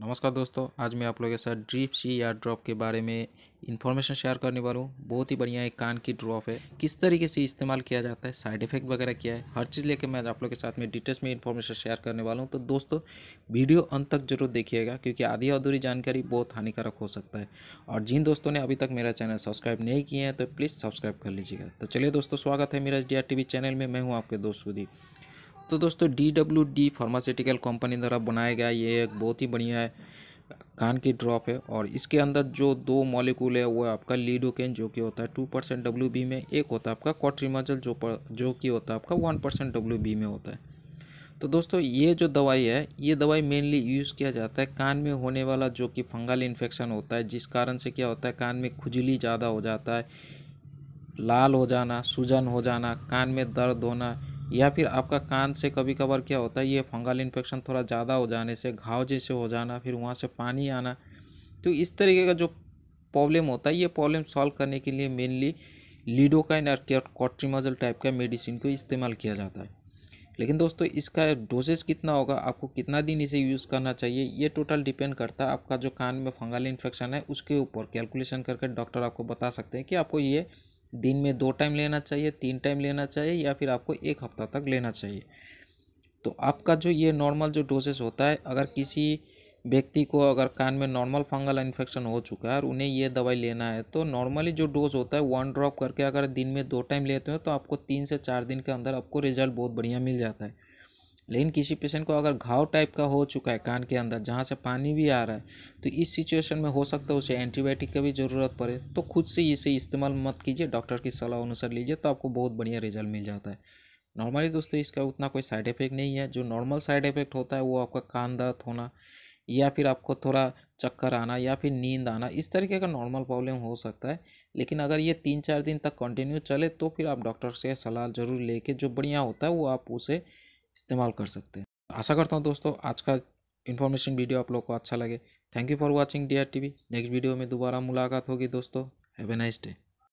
नमस्कार दोस्तों आज मैं आप लोगों के साथ ड्रिप सी या ड्रॉप के बारे में इन्फॉर्मेशन शेयर करने वाला हूँ बहुत ही बढ़िया एक कान की ड्रॉप है किस तरीके से इस्तेमाल किया जाता है साइड इफेक्ट वगैरह क्या है हर चीज़ लेके मैं आप लोग के साथ में डिटेल्स में इन्फॉर्मेशन शेयर करने वाला हूँ तो दोस्तों वीडियो अंत तक जरूर देखिएगा क्योंकि आधी अधूरी जानकारी बहुत हानिकारक हो सकता है और जिन दोस्तों ने अभी तक मेरा चैनल सब्सक्राइब नहीं किया है तो प्लीज़ सब्सक्राइब कर लीजिएगा तो चलिए दोस्तों स्वागत है मेरा डी आर चैनल में मैं हूँ आपके दोस्त सुदीप तो दोस्तों D W D pharmaceutical company द्वारा बनाया गया ये एक बहुत ही बढ़िया है कान की ड्रॉप है और इसके अंदर जो दो मॉलिक्यूल है वो आपका लीडोकेन जो कि होता है टू परसेंट डब्ल्यू बी में एक होता है आपका कॉट्रीमाजल जो पर जो कि होता है आपका वन परसेंट डब्ल्यू बी में होता है तो दोस्तों ये जो दवाई है ये दवाई मेनली यूज़ किया जाता है कान में होने वाला जो कि फंगल इन्फेक्शन होता है जिस कारण से क्या होता है कान में खुजली ज़्यादा हो जाता है लाल हो जाना सूजन हो जाना कान में दर्द होना या फिर आपका कान से कभी कभार क्या होता है ये फंगल इन्फेक्शन थोड़ा ज़्यादा हो जाने से घाव जैसे हो जाना फिर वहाँ से पानी आना तो इस तरीके का जो प्रॉब्लम होता है ये प्रॉब्लम सॉल्व करने के लिए मेनली लीडोकाइन और कॉट्रीमाजल टाइप का मेडिसिन को इस्तेमाल किया जाता है लेकिन दोस्तों इसका डोजेस कितना होगा आपको कितना दिन इसे यूज़ करना चाहिए ये टोटल डिपेंड करता है आपका जो कान में फंगल इन्फेक्शन है उसके ऊपर कैलकुलेशन करके डॉक्टर आपको बता सकते हैं कि आपको ये दिन में दो टाइम लेना चाहिए तीन टाइम लेना चाहिए या फिर आपको एक हफ्ता तक लेना चाहिए तो आपका जो ये नॉर्मल जो डोसेस होता है अगर किसी व्यक्ति को अगर कान में नॉर्मल फंगल इन्फेक्शन हो चुका है और उन्हें ये दवाई लेना है तो नॉर्मली जो डोज होता है वन ड्रॉप करके अगर दिन में दो टाइम लेते हो तो आपको तीन से चार दिन के अंदर आपको रिजल्ट बहुत बढ़िया मिल जाता है लेकिन किसी पेशेंट को अगर घाव टाइप का हो चुका है कान के अंदर जहाँ से पानी भी आ रहा है तो इस सिचुएशन में हो सकता है उसे एंटीबायोटिक का भी ज़रूरत पड़े तो खुद से इसे इस्तेमाल मत कीजिए डॉक्टर की सलाह अनुसार लीजिए तो आपको बहुत बढ़िया रिजल्ट मिल जाता है नॉर्मली दोस्तों इसका उतना कोई साइड इफ़ेक्ट नहीं है जो नॉर्मल साइड इफ़ेक्ट होता है वो आपका कान दर्द होना या फिर आपको थोड़ा चक्कर आना या फिर नींद आना इस तरीके का नॉर्मल प्रॉब्लम हो सकता है लेकिन अगर ये तीन चार दिन तक कंटिन्यू चले तो फिर आप डॉक्टर से सलाह ज़रूर लेके जो बढ़िया होता है वो आप उसे इस्तेमाल कर सकते हैं आशा करता हूँ दोस्तों आज का इन्फॉर्मेशन वीडियो आप लोग को अच्छा लगे thank you for watching D R T V next video में दोबारा मुलाकात होगी दोस्तों हैवे नाइस डे